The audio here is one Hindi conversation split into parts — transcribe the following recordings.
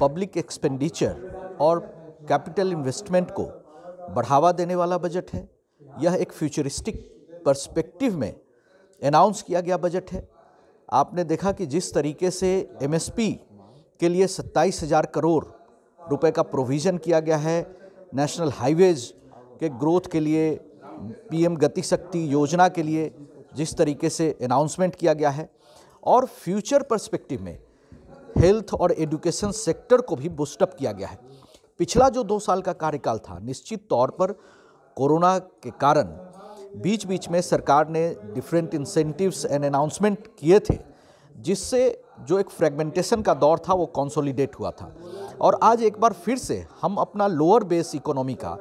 पब्लिक एक्सपेंडिचर और कैपिटल इन्वेस्टमेंट को बढ़ावा देने वाला बजट है यह एक फ्यूचरिस्टिक पर्सपेक्टिव में अनाउंस किया गया बजट है आपने देखा कि जिस तरीके से एमएसपी के लिए सत्ताईस हज़ार करोड़ रुपए का प्रोविज़न किया गया है नेशनल हाईवेज के ग्रोथ के लिए पीएम गति शक्ति योजना के लिए जिस तरीके से अनाउंसमेंट किया गया है और फ्यूचर पर्सपेक्टिव में हेल्थ और एजुकेशन सेक्टर को भी बूस्टअप किया गया है पिछला जो दो साल का कार्यकाल था निश्चित तौर पर कोरोना के कारण बीच बीच में सरकार ने डिफरेंट इंसेंटिव्स एंड अनाउंसमेंट किए थे जिससे जो एक फ्रेगमेंटेशन का दौर था वो कंसोलिडेट हुआ था और आज एक बार फिर से हम अपना लोअर बेस इकोनॉमी का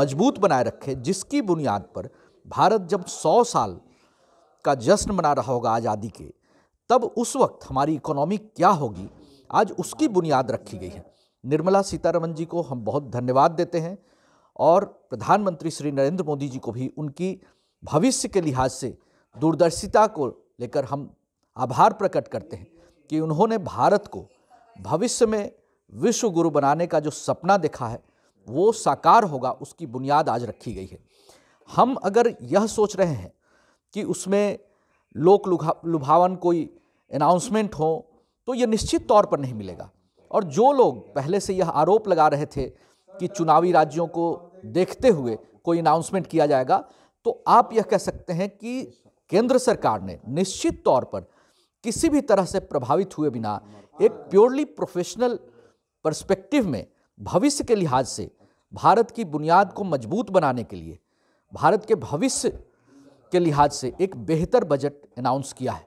मजबूत बनाए रखें जिसकी बुनियाद पर भारत जब 100 साल का जश्न मना रहा होगा आज़ादी के तब उस वक्त हमारी इकोनॉमी क्या होगी आज उसकी बुनियाद रखी गई है निर्मला सीतारमन जी को हम बहुत धन्यवाद देते हैं और प्रधानमंत्री श्री नरेंद्र मोदी जी को भी उनकी भविष्य के लिहाज से दूरदर्शिता को लेकर हम आभार प्रकट करते हैं कि उन्होंने भारत को भविष्य में विश्व गुरु बनाने का जो सपना देखा है वो साकार होगा उसकी बुनियाद आज रखी गई है हम अगर यह सोच रहे हैं कि उसमें लोक लुभा लुभावन कोई अनाउंसमेंट हो तो ये निश्चित तौर पर नहीं मिलेगा और जो लोग पहले से यह आरोप लगा रहे थे कि चुनावी राज्यों को देखते हुए कोई अनाउंसमेंट किया जाएगा तो आप यह कह सकते हैं कि केंद्र सरकार ने निश्चित तौर पर किसी भी तरह से प्रभावित हुए बिना एक प्योरली प्रोफेशनल पर्सपेक्टिव में भविष्य के लिहाज से भारत की बुनियाद को मजबूत बनाने के लिए भारत के भविष्य के लिहाज से एक बेहतर बजट अनाउंस किया है